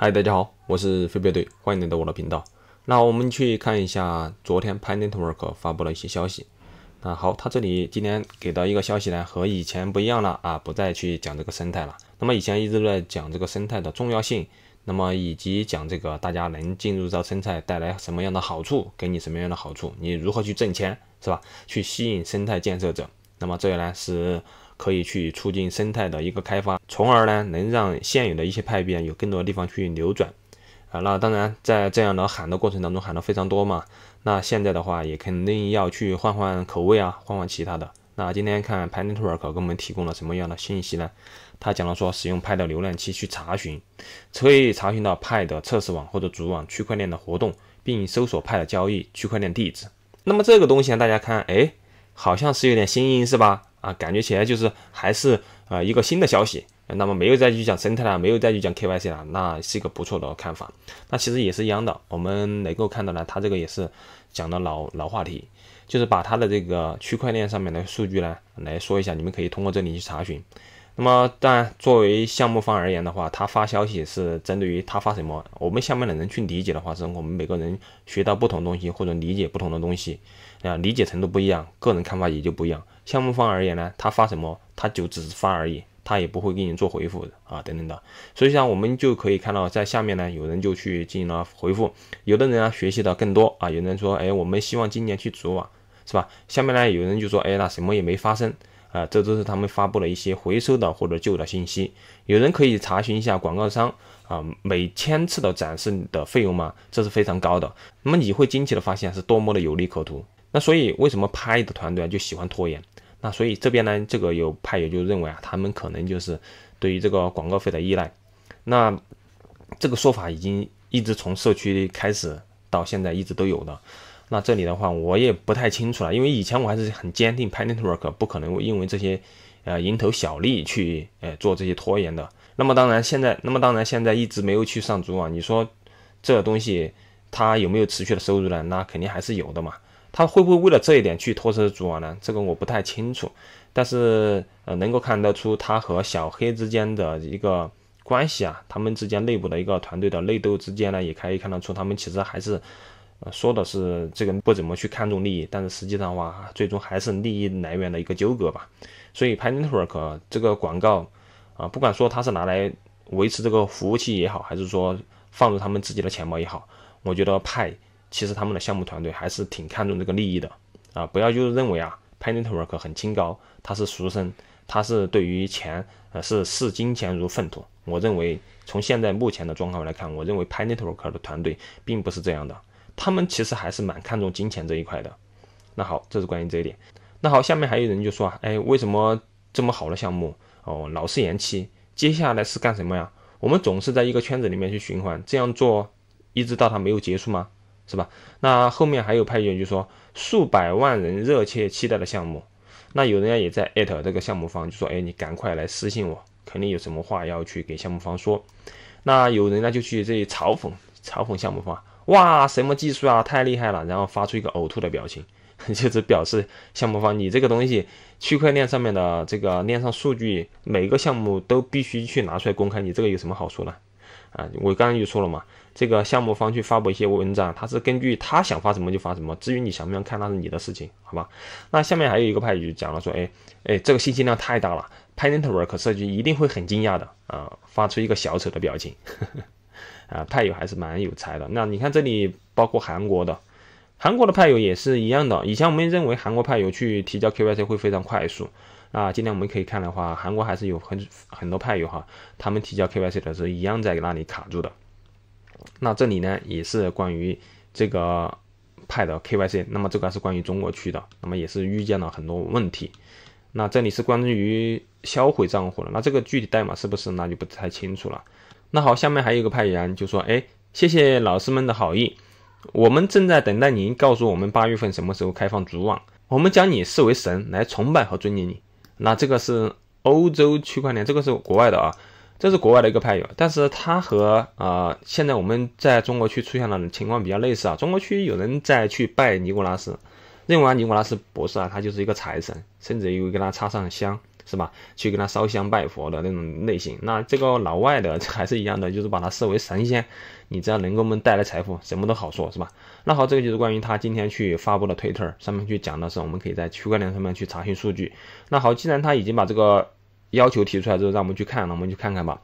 嗨，大家好，我是飞镖队，欢迎来到我的频道。那我们去看一下昨天 Pine Network 发布了一些消息。那好，它这里今天给到一个消息呢，和以前不一样了啊，不再去讲这个生态了。那么以前一直都在讲这个生态的重要性，那么以及讲这个大家能进入到生态带来什么样的好处，给你什么样的好处，你如何去挣钱，是吧？去吸引生态建设者。那么这里呢是。可以去促进生态的一个开发，从而呢能让现有的一些派币有更多的地方去流转，啊，那当然在这样的喊的过程当中喊的非常多嘛，那现在的话也肯定要去换换口味啊，换换其他的。那今天看 Penny t o r k 给我们提供了什么样的信息呢？他讲了说，使用派的浏览器去查询，可以查询到派的测试网或者主网区块链的活动，并搜索派的交易区块链地址。那么这个东西呢，大家看，哎，好像是有点新颖，是吧？啊，感觉起来就是还是啊一个新的消息，那么没有再去讲生态了，没有再去讲 KYC 了，那是一个不错的看法。那其实也是一样的，我们能够看到呢，他这个也是讲的老老话题，就是把他的这个区块链上面的数据呢来说一下，你们可以通过这里去查询。那么，但作为项目方而言的话，他发消息是针对于他发什么，我们下面的人去理解的话，是我们每个人学到不同东西或者理解不同的东西。啊，理解程度不一样，个人看法也就不一样。项目方而言呢，他发什么，他就只是发而已，他也不会给你做回复啊，等等的。所以，像我们就可以看到，在下面呢，有人就去进行了回复，有的人啊学习的更多啊，有人说，哎，我们希望今年去组网，是吧？下面呢，有人就说，哎，那什么也没发生啊，这都是他们发布了一些回收的或者旧的信息。有人可以查询一下广告商啊，每千次的展示的费用吗？这是非常高的。那么你会惊奇的发现，是多么的有利可图。那所以为什么拍的团队就喜欢拖延？那所以这边呢，这个有派友就认为啊，他们可能就是对于这个广告费的依赖。那这个说法已经一直从社区开始到现在一直都有的。那这里的话我也不太清楚了，因为以前我还是很坚定，Pine Network 不可能因为这些呃蝇头小利去呃做这些拖延的。那么当然现在，那么当然现在一直没有去上主网，你说这东西它有没有持续的收入呢？那肯定还是有的嘛。他会不会为了这一点去拖车主网呢？这个我不太清楚，但是呃，能够看得出他和小黑之间的一个关系啊，他们之间内部的一个团队的内斗之间呢，也可以看得出他们其实还是说的是这个不怎么去看重利益，但是实际上话，最终还是利益来源的一个纠葛吧。所以 p y Network 这个广告啊，不管说它是拿来维持这个服务器也好，还是说放入他们自己的钱包也好，我觉得派。其实他们的项目团队还是挺看重这个利益的，啊，不要就是认为啊 p i o n e t Work 很清高，他是书生，他是对于钱，呃，是视金钱如粪土。我认为从现在目前的状况来看，我认为 p i o n e t Work 的团队并不是这样的，他们其实还是蛮看重金钱这一块的。那好，这是关于这一点。那好，下面还有人就说，哎，为什么这么好的项目哦，老是延期？接下来是干什么呀？我们总是在一个圈子里面去循环，这样做一直到它没有结束吗？是吧？那后面还有派员就说，数百万人热切期待的项目，那有人家也在艾特这个项目方，就说，哎，你赶快来私信我，肯定有什么话要去给项目方说。那有人呢就去这里嘲讽，嘲讽项目方，哇，什么技术啊，太厉害了，然后发出一个呕吐的表情，就是表示项目方，你这个东西，区块链上面的这个链上数据，每个项目都必须去拿出来公开，你这个有什么好处呢？啊，我刚刚就说了嘛，这个项目方去发布一些文章，他是根据他想发什么就发什么，至于你想不想看，那是你的事情，好吧？那下面还有一个派就讲了说，哎哎，这个信息量太大了 p i n e o r k 设计一定会很惊讶的啊，发出一个小丑的表情 啊，派友还是蛮有才的。那你看这里包括韩国的。韩国的派友也是一样的，以前我们认为韩国派友去提交 KYC 会非常快速，啊，今天我们可以看的话，韩国还是有很很多派友哈，他们提交 KYC 的时候一样在那里卡住的。那这里呢也是关于这个派的 KYC，那么这个是关于中国区的，那么也是遇见了很多问题。那这里是关于销毁账户的，那这个具体代码是不是那就不太清楚了。那好，下面还有一个派员就说，哎，谢谢老师们的好意。我们正在等待您告诉我们八月份什么时候开放主网。我们将你视为神来崇拜和尊敬你。那这个是欧洲区块链，这个是国外的啊，这是国外的一个派友。但是他和啊，现在我们在中国区出现的情况比较类似啊，中国区有人在去拜尼古拉斯，认为尼古拉斯博士啊，他就是一个财神，甚至会给他插上香。是吧？去跟他烧香拜佛的那种类型，那这个老外的 还是一样的，就是把他视为神仙。你只要能给我们带来财富，什么都好说，是吧？那好，这个就是关于他今天去发布的推特上面去讲的时候，我们可以在区块链上面去查询数据。那好，既然他已经把这个要求提出来之后，让我们去看，那我们去看看吧。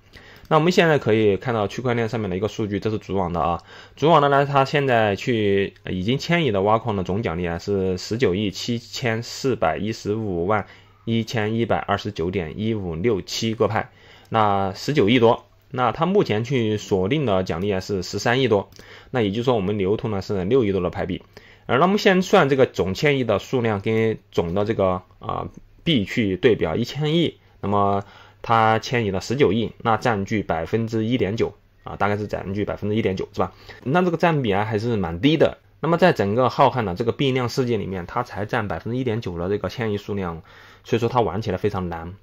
那我们现在可以看到区块链上面的一个数据，这是主网的啊。主网的呢，它现在去已经迁移的挖矿的总奖励啊是十九亿七千四百一十五万。一千一百二十九点一五六七个派，那十九亿多，那他目前去锁定的奖励啊是十三亿多，那也就是说我们流通呢是六亿多的派币，呃，那么先算这个总迁移的数量跟总的这个啊币去对比，一千亿，那么它迁移了十九亿，那占据百分之一点九啊，大概是占据百分之一点九是吧？那这个占比啊还是蛮低的。那么在整个浩瀚的这个 b 量世界里面，它才占百分之一点九的这个迁移数量，所以说它玩起来非常难。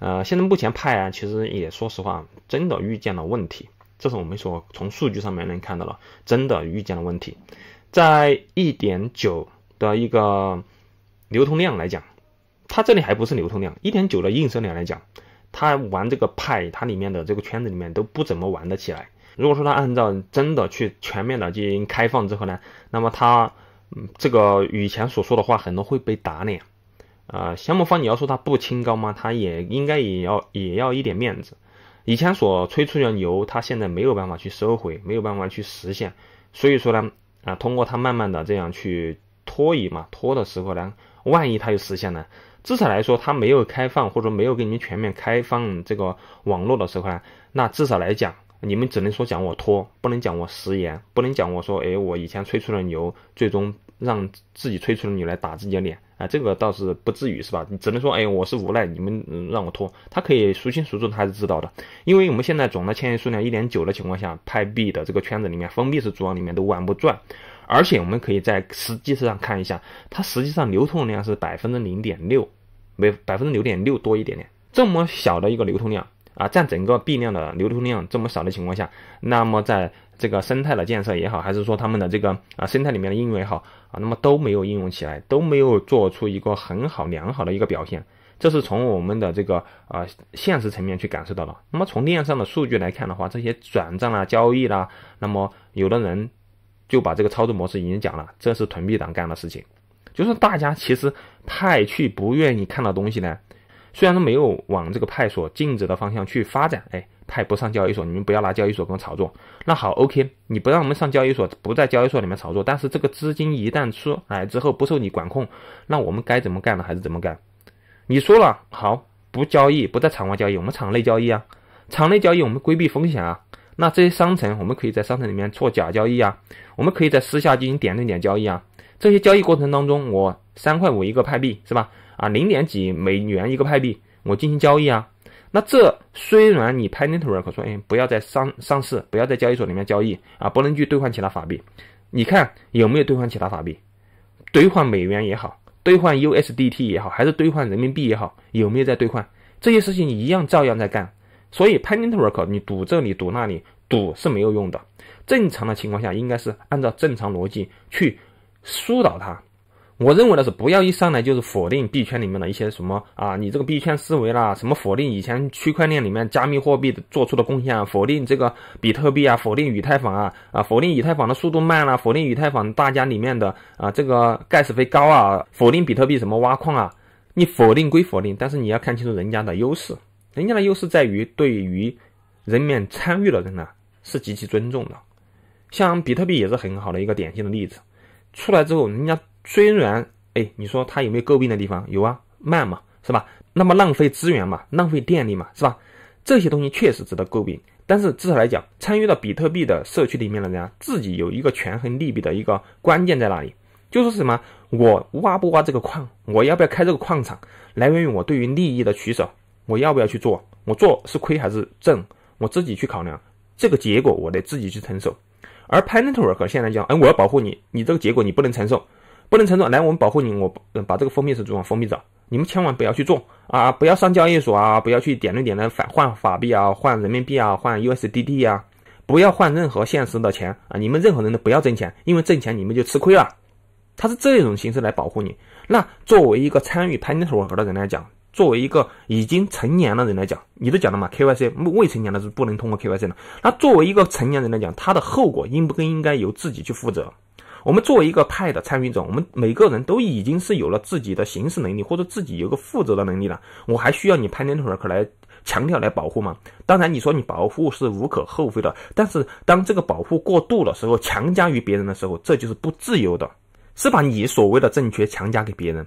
呃，现在目前派啊，其实也说实话，真的遇见了问题，这是我们所从数据上面能看到了，真的遇见了问题。在一点九的一个流通量来讲，它这里还不是流通量，一点九的硬射量来讲，它玩这个派，它里面的这个圈子里面都不怎么玩得起来。如果说他按照真的去全面的进行开放之后呢，那么他这个以前所说的话很多会被打脸，啊，项目方你要说他不清高吗？他也应该也要也要一点面子。以前所吹出的牛，他现在没有办法去收回，没有办法去实现。所以说呢，啊，通过他慢慢的这样去拖移嘛，拖的时候呢，万一他又实现了，至少来说他没有开放或者没有给你们全面开放这个网络的时候呢，那至少来讲。你们只能说讲我拖，不能讲我食言，不能讲我说，哎，我以前吹出了牛，最终让自己吹出了牛来打自己的脸啊，这个倒是不至于是吧？你只能说，哎，我是无奈，你们让我拖，他可以孰轻孰重他是知道的，因为我们现在总的签约数量一点九的情况下，派币的这个圈子里面，封闭式组网里面都玩不转，而且我们可以在实际上看一下，它实际上流通量是百分之零点六，每百分之零点六多一点点，这么小的一个流通量。啊，占整个币量的流通量这么少的情况下，那么在这个生态的建设也好，还是说他们的这个啊生态里面的应用也好啊，那么都没有应用起来，都没有做出一个很好良好的一个表现，这是从我们的这个啊现实层面去感受到的。那么从链上的数据来看的话，这些转账啦、交易啦，那么有的人就把这个操作模式已经讲了，这是囤币党干的事情，就是大家其实太去不愿意看到东西呢。虽然说没有往这个派所禁止的方向去发展，哎，派不上交易所，你们不要拿交易所跟我炒作。那好，OK，你不让我们上交易所，不在交易所里面炒作，但是这个资金一旦出，哎，之后不受你管控，那我们该怎么干呢？还是怎么干？你说了好，不交易，不在场外交易，我们场内交易啊。场内交易我们规避风险啊。那这些商城，我们可以在商城里面做假交易啊，我们可以在私下进行点对点交易啊。这些交易过程当中，我三块五一个派币，是吧？啊，零点几美元一个派币，我进行交易啊。那这虽然你 p e n n e t w o r k 说，哎，不要在上上市，不要在交易所里面交易啊，不能去兑换其他法币。你看有没有兑换其他法币？兑换美元也好，兑换 USDT 也好，还是兑换人民币也好，有没有在兑换？这些事情一样照样在干。所以 p e n Network，你赌这里赌那里赌是没有用的。正常的情况下，应该是按照正常逻辑去疏导它。我认为的是，不要一上来就是否定币圈里面的一些什么啊，你这个币圈思维啦，什么否定以前区块链里面加密货币做出的贡献啊，否定这个比特币啊，否定以太坊啊，啊，否定以太坊的速度慢了，否定以太坊大家里面的啊这个盖 a s 费高啊，否定比特币什么挖矿啊，你否定归否定，但是你要看清楚人家的优势，人家的优势在于对于，人们参与的人呢是极其尊重的，像比特币也是很好的一个典型的例子，出来之后人家。虽然，哎，你说它有没有诟病的地方？有啊，慢嘛，是吧？那么浪费资源嘛，浪费电力嘛，是吧？这些东西确实值得诟病。但是至少来讲，参与到比特币的社区里面的人，自己有一个权衡利弊的一个关键在哪里？就是什么？我挖不挖这个矿？我要不要开这个矿场？来源于我对于利益的取舍。我要不要去做？我做是亏还是挣？我自己去考量。这个结果我得自己去承受。而 p i e Network 现在讲，哎，我要保护你，你这个结果你不能承受。不能承诺，来我们保护你，我把这个封闭式做封闭着，你们千万不要去做啊，不要上交易所啊，不要去点对点的换法币啊，换人民币啊，换 USDT 啊，不要换任何现实的钱啊，你们任何人都不要挣钱，因为挣钱你们就吃亏了。他是这种形式来保护你。那作为一个参与 Pancake 合的人来讲，作为一个已经成年的人来讲，你都讲了嘛，KYC 未成年的是不能通过 KYC 的。那作为一个成年人来讲，他的后果应不应该由自己去负责？我们作为一个派的参与者，我们每个人都已经是有了自己的行事能力，或者自己有个负责的能力了。我还需要你 p a n t e r 来强调来保护吗？当然，你说你保护是无可厚非的，但是当这个保护过度的时候，强加于别人的时候，这就是不自由的，是把你所谓的正确强加给别人。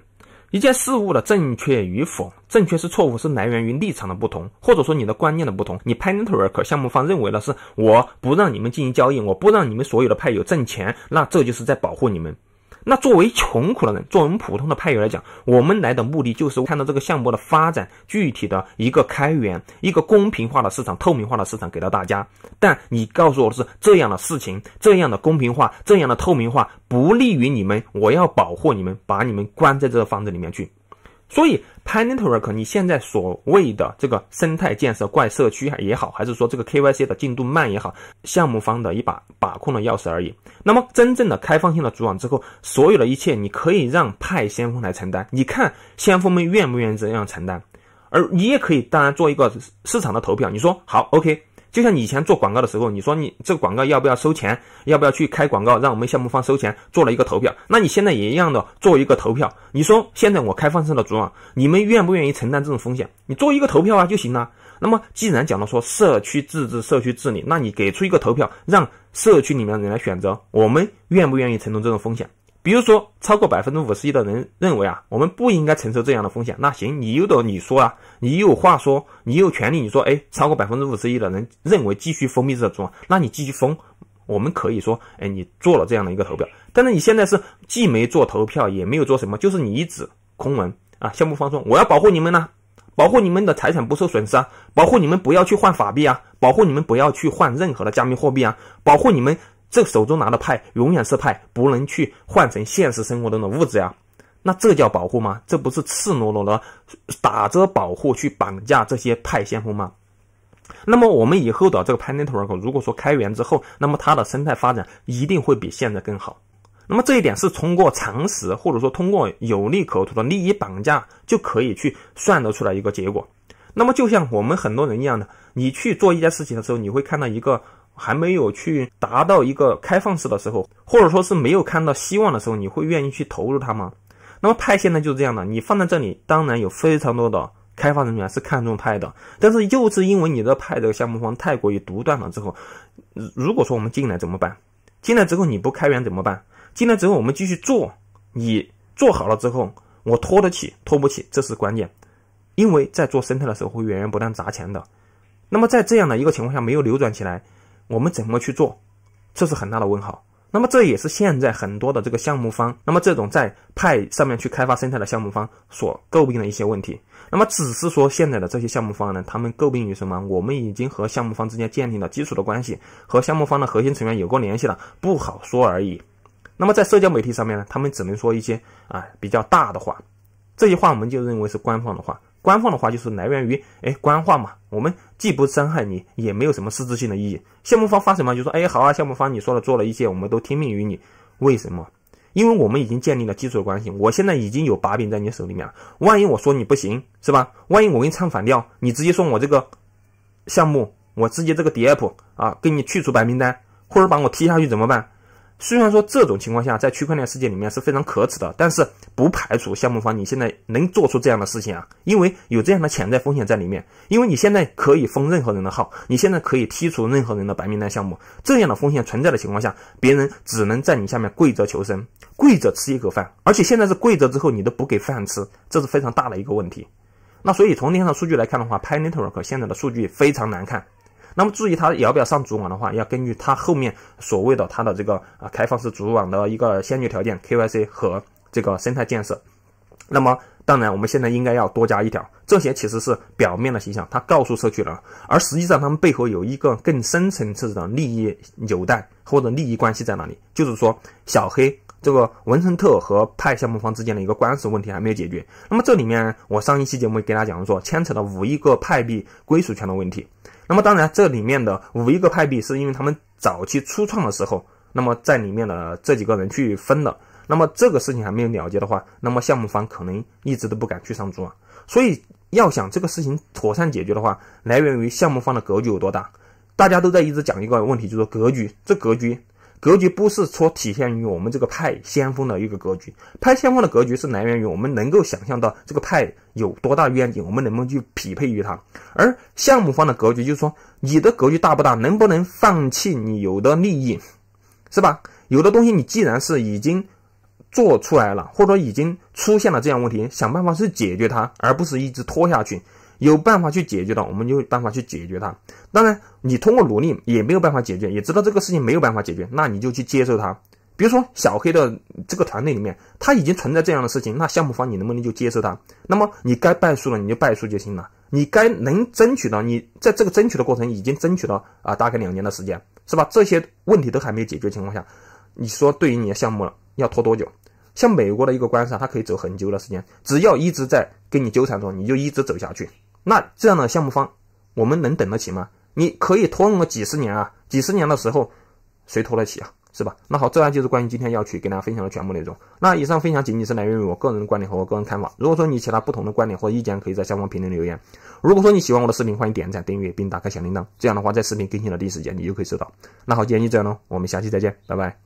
一件事物的正确与否，正确是错误，是来源于立场的不同，或者说你的观念的不同。你 p 派 Network 项目方认为的是我不让你们进行交易，我不让你们所有的派友挣钱，那这就是在保护你们。那作为穷苦的人，作为我们普通的派员来讲，我们来的目的就是看到这个项目的发展，具体的一个开源，一个公平化的市场，透明化的市场给到大家。但你告诉我的是这样的事情，这样的公平化，这样的透明化，不利于你们。我要保护你们，把你们关在这个房子里面去。所以，Panetwork，你现在所谓的这个生态建设怪社区也好，还是说这个 KYC 的进度慢也好，项目方的一把把控的钥匙而已。那么，真正的开放性的主网之后，所有的一切你可以让派先锋来承担。你看先锋们愿不愿意这样承担？而你也可以，当然做一个市场的投票。你说好，OK。就像以前做广告的时候，你说你这个广告要不要收钱，要不要去开广告，让我们项目方收钱，做了一个投票。那你现在也一样的做一个投票。你说现在我开放式的组网，你们愿不愿意承担这种风险？你做一个投票啊就行了。那么既然讲到说社区自治、社区治理，那你给出一个投票，让社区里面的人来选择，我们愿不愿意承担这种风险？比如说，超过百分之五十一的人认为啊，我们不应该承受这样的风险。那行，你有的你说啊，你有话说，你有权利你说，哎，超过百分之五十一的人认为继续封闭这种，那你继续封。我们可以说，哎，你做了这样的一个投票，但是你现在是既没做投票，也没有做什么，就是你一纸空文啊。项目方说，我要保护你们呢，保护你们的财产不受损失啊，保护你们不要去换法币啊，保护你们不要去换任何的加密货币啊，保护你们。这手中拿的派永远是派，不能去换成现实生活中的物质呀。那这叫保护吗？这不是赤裸裸的打着保护去绑架这些派先锋吗？那么我们以后的这个 p y t 人口，o r 如果说开源之后，那么它的生态发展一定会比现在更好。那么这一点是通过常识，或者说通过有利可图的利益绑架就可以去算得出来一个结果。那么就像我们很多人一样的，你去做一件事情的时候，你会看到一个。还没有去达到一个开放式的时候，或者说是没有看到希望的时候，你会愿意去投入它吗？那么派现在就是这样的，你放在这里，当然有非常多的开发人员是看中派的，但是又是因为你的派这个项目方太过于独断了之后，如果说我们进来怎么办？进来之后你不开源怎么办？进来之后我们继续做，你做好了之后，我拖得起拖不起，这是关键，因为在做生态的时候会源源不断砸钱的，那么在这样的一个情况下没有流转起来。我们怎么去做？这是很大的问号。那么这也是现在很多的这个项目方，那么这种在派上面去开发生态的项目方所诟病的一些问题。那么只是说现在的这些项目方呢，他们诟病于什么？我们已经和项目方之间建立了基础的关系，和项目方的核心成员有过联系了，不好说而已。那么在社交媒体上面呢，他们只能说一些啊比较大的话，这些话我们就认为是官方的话。官方的话就是来源于，哎，官话嘛。我们既不伤害你，也没有什么实质性的意义。项目方发什么就说，哎，好啊，项目方你说了做了一些，我们都听命于你。为什么？因为我们已经建立了基础的关系，我现在已经有把柄在你手里面了。万一我说你不行，是吧？万一我给你唱反调，你直接说我这个项目，我直接这个 d f p 啊，给你去除白名单，或者把我踢下去怎么办？虽然说这种情况下，在区块链世界里面是非常可耻的，但是不排除项目方你现在能做出这样的事情啊，因为有这样的潜在风险在里面，因为你现在可以封任何人的号，你现在可以剔除任何人的白名单项目，这样的风险存在的情况下，别人只能在你下面跪着求生，跪着吃一口饭，而且现在是跪着之后你都不给饭吃，这是非常大的一个问题。那所以从链上数据来看的话 p i l Network 现在的数据非常难看。那么，注意它要不要上主网的话，要根据它后面所谓的它的这个啊开放式主网的一个先决条件 K Y C 和这个生态建设。那么，当然我们现在应该要多加一条，这些其实是表面的形象，它告诉社区人，而实际上他们背后有一个更深层次的利益纽带或者利益关系在哪里？就是说，小黑这个文森特和派项目方之间的一个官司问题还没有解决。那么，这里面我上一期节目给大家讲说，牵扯到五亿个派币归属权的问题。那么当然，这里面的五亿个派币是因为他们早期初创的时候，那么在里面的这几个人去分的。那么这个事情还没有了结的话，那么项目方可能一直都不敢去上注啊。所以要想这个事情妥善解决的话，来源于项目方的格局有多大？大家都在一直讲一个问题，就是格局，这格局。格局不是说体现于我们这个派先锋的一个格局，派先锋的格局是来源于我们能够想象到这个派有多大愿景，我们能不能去匹配于它。而项目方的格局就是说，你的格局大不大，能不能放弃你有的利益，是吧？有的东西你既然是已经做出来了，或者已经出现了这样问题，想办法去解决它，而不是一直拖下去。有办法去解决的，我们就有办法去解决它。当然，你通过努力也没有办法解决，也知道这个事情没有办法解决，那你就去接受它。比如说，小黑的这个团队里面，他已经存在这样的事情，那项目方你能不能就接受它？那么你该败诉了，你就败诉就行了。你该能争取的，你在这个争取的过程已经争取到啊，大概两年的时间，是吧？这些问题都还没有解决情况下，你说对于你的项目要拖多久？像美国的一个官司，它可以走很久的时间，只要一直在跟你纠缠中，你就一直走下去。那这样的项目方，我们能等得起吗？你可以拖那么几十年啊，几十年的时候，谁拖得起啊，是吧？那好，这样就是关于今天要去给大家分享的全部内容。那以上分享仅仅是来源于我个人的观点和我个人看法。如果说你其他不同的观点或者意见，可以在下方评论留言。如果说你喜欢我的视频，欢迎点赞、订阅并打开小铃铛，这样的话在视频更新的第一时间你就可以收到。那好，今天就这样喽，我们下期再见，拜拜。